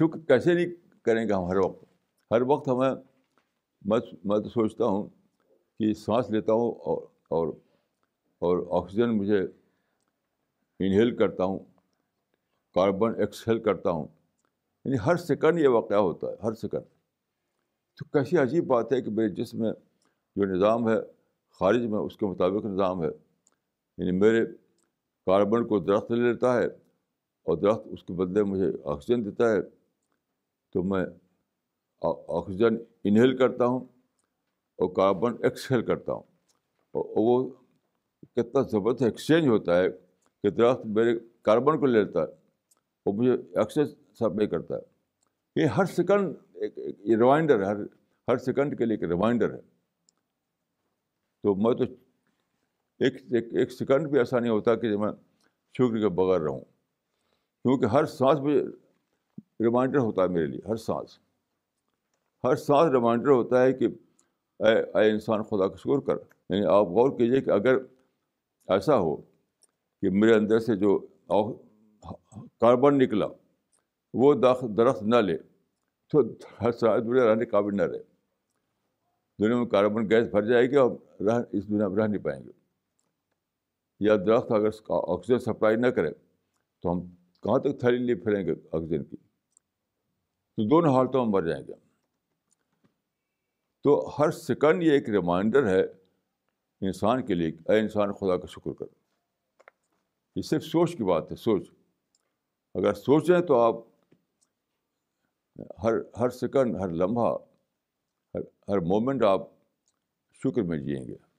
शुक्र कैसे नहीं करेंगे हम हर वक्त हर वक्त हमें मत मत तो सोचता हूँ कि सांस लेता हूँ और और और ऑक्सीजन मुझे इनहेल करता हूँ कार्बन एक्सहेल करता हूँ यानी हर सेकंड ये वाक़ होता है हर सेकंड तो कैसी अजीब बात है कि मेरे जिसम में जो निज़ाम है खारिज में उसके मुताबिक निज़ाम है यानी मेरे कार्बन को दरख्त ले लेता है और दरख्त उसके बदले मुझे ऑक्सीजन देता है तो मैं ऑक्सीजन इनहेल करता हूँ और कार्बन एक्सहेल करता हूँ और वो कितना ज़बरदस्त एक्सचेंज होता है कि दरख्त मेरे कार्बन को ले लेता है और मुझे एक्सचेंज सप्लाई करता है ये हर सेकंड एक, एक, रिमाइंडर हर हर सेकंड के लिए एक रिमाइंडर है तो मैं तो एक एक, एक सेकंड भी ऐसा नहीं होता कि मैं शुक्र के बगैर रहूं क्योंकि हर सांस में रिमाइंडर होता है मेरे लिए हर सांस हर सांस रिमाइंडर होता है कि अय इंसान खुदा का शुक्र कर यानी आप गौर कीजिए कि अगर ऐसा हो कि मेरे अंदर से जो कार्बन निकला वो दरख्त न ले तो हर साल दुनिया रहने काबिल न रहे दुनिया में कार्बन गैस भर जाएगी और रह इस दुनिया में रह नहीं पाएंगे या दरख्त अगर ऑक्सीजन सप्लाई ना करें तो हम कहाँ तक थैली लिए फिरेंगे ऑक्सीजन की तो दोनों हालतों में मर जाएंगे तो हर सेकंड ये एक रिमाइंडर है इंसान के लिए अ इंसान खुदा का शुक्र कर ये सिर्फ सोच की बात है सोच अगर सोचें तो आप हर हर सेकंड हर लम्हा हर हर मोमेंट आप शुक्र में जिएंगे